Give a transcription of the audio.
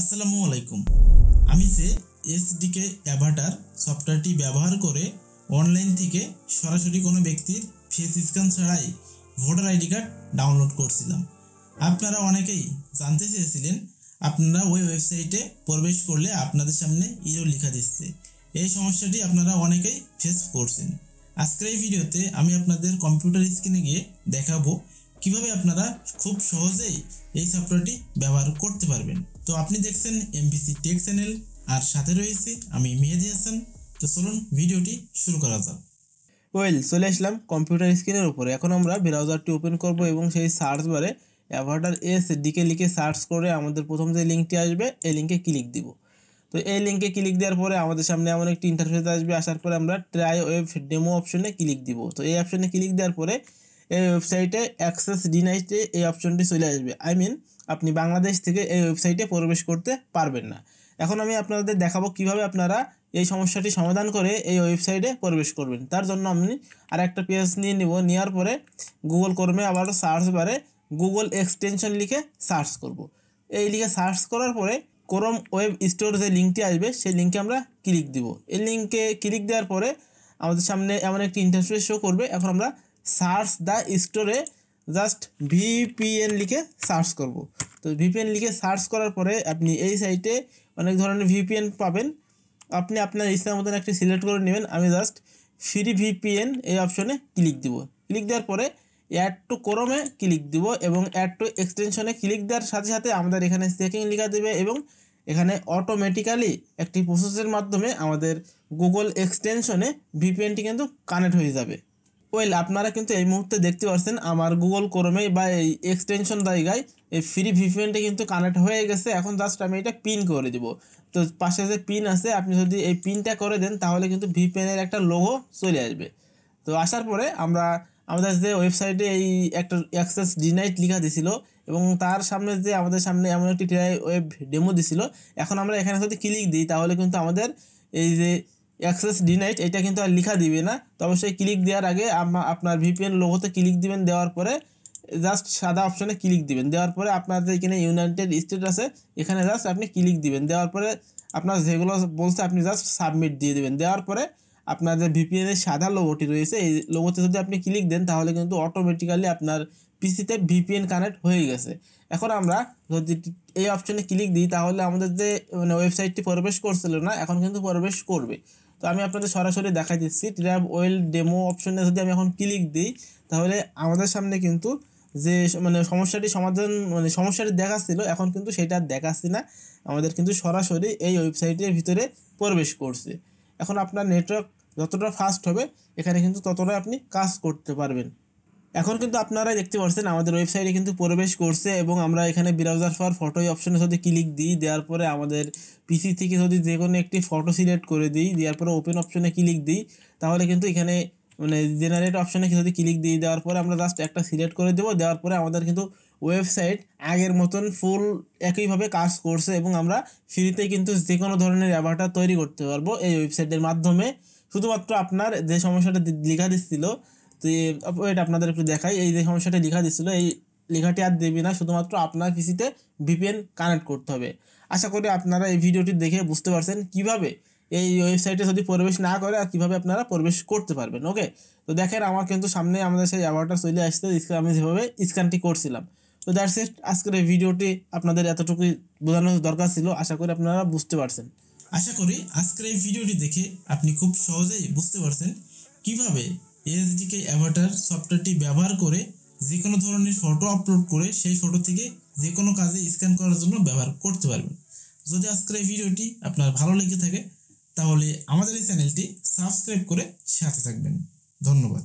আসসালামু আলাইকুম আমি সে এসডিকে অ্যাভাটার সফটওয়্যারটি ব্যবহার করে অনলাইন থেকে সরাসরি কোনো ব্যক্তির ফেস স্ক্যান ছাড়াই ভোটার আইডি কার্ড ডাউনলোড করছিলাম আপনারা অনেকেই জানতে চেয়েছিলেন আপনারা ওই ওয়েবসাইটে প্রবেশ করলে আপনাদের সামনে ইরো লেখা দিচ্ছে এই সমস্যাটি আপনারা অনেকেই ফেস করছেন আজকের এই ভিডিওতে আমি আপনাদের কম্পিউটার স্ক্রিনে গিয়ে দেখাবো কিভাবে আপনারা খুব সহজেই এই সফটওয়্যারটি ব্যবহার করতে পারবেন তো আপনি দেখছেন এমবিসি টেক চ্যানেল আর সাথে রয়েছে আমি মেহেদি হাসান তো চলুন ভিডিওটি শুরু করা যাক ওয়েল চলে আসলাম কম্পিউটার স্ক্রিনের উপরে এখন আমরা ব্রাউজারটি ওপেন করব এবং সেই সার্চ বারে অ্যাভার্টার এস ডিকে লিখে সার্চ করে আমাদের প্রথম যে লিঙ্কটি আসবে এই লিঙ্কে ক্লিক দিব তো এই লিঙ্কে ক্লিক দেওয়ার পরে আমাদের সামনে এমন একটি ইন্টারফেস আসবে আসার পরে আমরা ট্রাই ওয়েব ডেমো অপশনে ক্লিক দিব তো এই অপশনে ক্লিক দেওয়ার পরে এই ওয়েবসাইটে অ্যাক্সেস ডিনাইটে এই অপশনটি চলে আসবে আই মিন আপনি বাংলাদেশ থেকে এই ওয়েবসাইটে প্রবেশ করতে পারবেন না এখন আমি আপনাদের দেখাবো কিভাবে আপনারা এই সমস্যাটি সমাধান করে এই ওয়েবসাইটে প্রবেশ করবেন তার জন্য আমি আর একটা পেজ নিয়ে নিব নেওয়ার পরে গুগল ক্রমে আবার সার্চ বারে গুগল এক্সটেনশন লিখে সার্চ করব। এই লিখে সার্চ করার পরে ক্রোম ওয়েব স্টোর যে লিঙ্কটি আসবে সেই লিঙ্কে আমরা ক্লিক দিব এই লিঙ্কে ক্লিক দেওয়ার পরে আমাদের সামনে এমন একটি ইন্টারফেস শো করবে এখন আমরা সার্চ দ্য স্টোরে জাস্ট ভিপিএন লিখে সার্চ করব তো ভিপিএন লিখে সার্চ করার পরে আপনি এই সাইটে অনেক ধরনের ভিপিএন পাবেন আপনি আপনার ইচ্ছার মতন একটি সিলেক্ট করে নেবেন আমি জাস্ট ফ্রি ভিপিএন এই অপশনে ক্লিক দিব ক্লিক দেওয়ার পরে অ্যাড টু ক্রমে ক্লিক দিব এবং অ্যাড টু এক্সটেনশনে ক্লিক দেওয়ার সাথে সাথে আমাদের এখানে চেকিং লেখা দেবে এবং এখানে অটোমেটিক্যালি একটি প্রসেসের মাধ্যমে আমাদের গুগল এক্সটেনশনে ভিপিএনটি কিন্তু কানেক্ট হয়ে যাবে ওয়েল আপনারা কিন্তু এই মুহূর্তে দেখতে পাচ্ছেন আমার গুগল ক্রোমে বা এই এক্সটেনশন জায়গায় এই ফ্রি ভিপিএনটা কিন্তু কানেক্ট হয়ে গেছে এখন জাস্ট আমি এটা পিন করে দিব তো পাশে যে পিন আছে আপনি যদি এই পিনটা করে দেন তাহলে কিন্তু ভিপিএনের একটা লোগো চলে আসবে তো আসার পরে আমরা আমাদের যে ওয়েবসাইটে এই একটা অ্যাক্সেস ডিনাইট লিখা দিছিল এবং তার সামনে যে আমাদের সামনে এমন একটি ওয়েব ডেমো দিছিল এখন আমরা এখানে যদি ক্লিক দিই তাহলে কিন্তু আমাদের এই যে অ্যাক্সেস ডিনাইট এটা কিন্তু আর লিখা দিবে না তো অবশ্যই ক্লিক দেওয়ার আগে আপনার ভিপিএন লোগোতে ক্লিক দিবেন দেওয়ার পরে জাস্ট সাদা অপশানে ক্লিক দিবেন দেওয়ার পরে আপনাদের এখানে ইউনাইটেড স্টেট আছে এখানে জাস্ট আপনি ক্লিক দিবেন দেওয়ার পরে আপনার যেগুলো বলছে আপনি জাস্ট সাবমিট দিয়ে দেবেন দেওয়ার পরে আপনার যে ভিপিএনের সাদা লোগোটি রয়েছে এই লোগোতে যদি আপনি ক্লিক দেন তাহলে কিন্তু অটোমেটিক্যালি আপনার পিসিতে ভিপিএন কানেক্ট হয়ে গেছে এখন আমরা যদি এই অপশানে ক্লিক দিই তাহলে আমাদের যে মানে ওয়েবসাইটটি প্রবেশ করছিল না এখন কিন্তু প্রবেশ করবে তো আমি আপনাদের সরাসরি দেখাই দিচ্ছি ট্র্যাব ওয়েল ডেমো অপশনে যদি আমি এখন ক্লিক দিই তাহলে আমাদের সামনে কিন্তু যে মানে সমস্যাটি সমাধান মানে সমস্যাটি দেখাচ্ছিল এখন কিন্তু সেটা দেখাচ্ছি না আমাদের কিন্তু সরাসরি এই ওয়েবসাইটের ভিতরে প্রবেশ করছে এখন আপনার নেটওয়ার্ক যতটা ফাস্ট হবে এখানে কিন্তু ততটা আপনি কাজ করতে পারবেন এখন কিন্তু আপনারা দেখতে পাচ্ছেন আমাদের ওয়েবসাইটে কিন্তু প্রবেশ করছে এবং আমরা এখানে ব্রাউজার ফর ফটো অপশানে যদি ক্লিক দিই দেওয়ার পরে আমাদের পিসি থেকে যদি যে কোনো একটি ফটো সিলেক্ট করে দিই দেওয়ার পরে ওপেন অপশনে ক্লিক দিই তাহলে কিন্তু এখানে মানে জেনারেট অপশানে যদি ক্লিক দিয়ে দেওয়ার পরে আমরা জাস্ট একটা সিলেক্ট করে দেবো দেওয়ার পরে আমাদের কিন্তু ওয়েবসাইট আগের মতন ফুল একইভাবে কাজ করছে এবং আমরা ফ্রিতে কিন্তু যে কোনো ধরনের অ্যাভারটা তৈরি করতে পারবো এই ওয়েবসাইটের মাধ্যমে শুধুমাত্র আপনার যে সমস্যাটা লেখা দিচ্ছিল তো এটা আপনাদের একটু দেখাই এই যে সমস্যাটা লেখা দিচ্ছিল এই লেখাটি আর দেবে না শুধুমাত্র আপনার পিসিতে ভিপিএন কানেক্ট করতে হবে আশা করি আপনারা এই ভিডিওটি দেখে বুঝতে পারছেন কিভাবে এই ওয়েবসাইটে যদি প্রবেশ না করে আর কীভাবে আপনারা প্রবেশ করতে পারবেন ওকে তো দেখেন আমার কিন্তু সামনে আমাদের সেই অ্যাওয়ার্ডটা চলে আসছে আমি যেভাবে স্ক্যানটি করছিলাম তো দ্যাটস ইট আজকের এই ভিডিওটি আপনাদের এতটুকুই বোঝানোর দরকার ছিল আশা করি আপনারা বুঝতে পারছেন আশা করি আজকের এই ভিডিওটি দেখে আপনি খুব সহজেই বুঝতে পারছেন কিভাবে এসডিকে অ্যাভাটার সফটওয়্যারটি ব্যবহার করে যে কোনো ধরনের ফটো আপলোড করে সেই ফটো থেকে যে কোনো কাজে স্ক্যান করার জন্য ব্যবহার করতে পারবেন যদি আজকের এই ভিডিওটি আপনার ভালো লেগে থাকে তাহলে আমাদের এই চ্যানেলটি সাবস্ক্রাইব করে সাথে থাকবেন ধন্যবাদ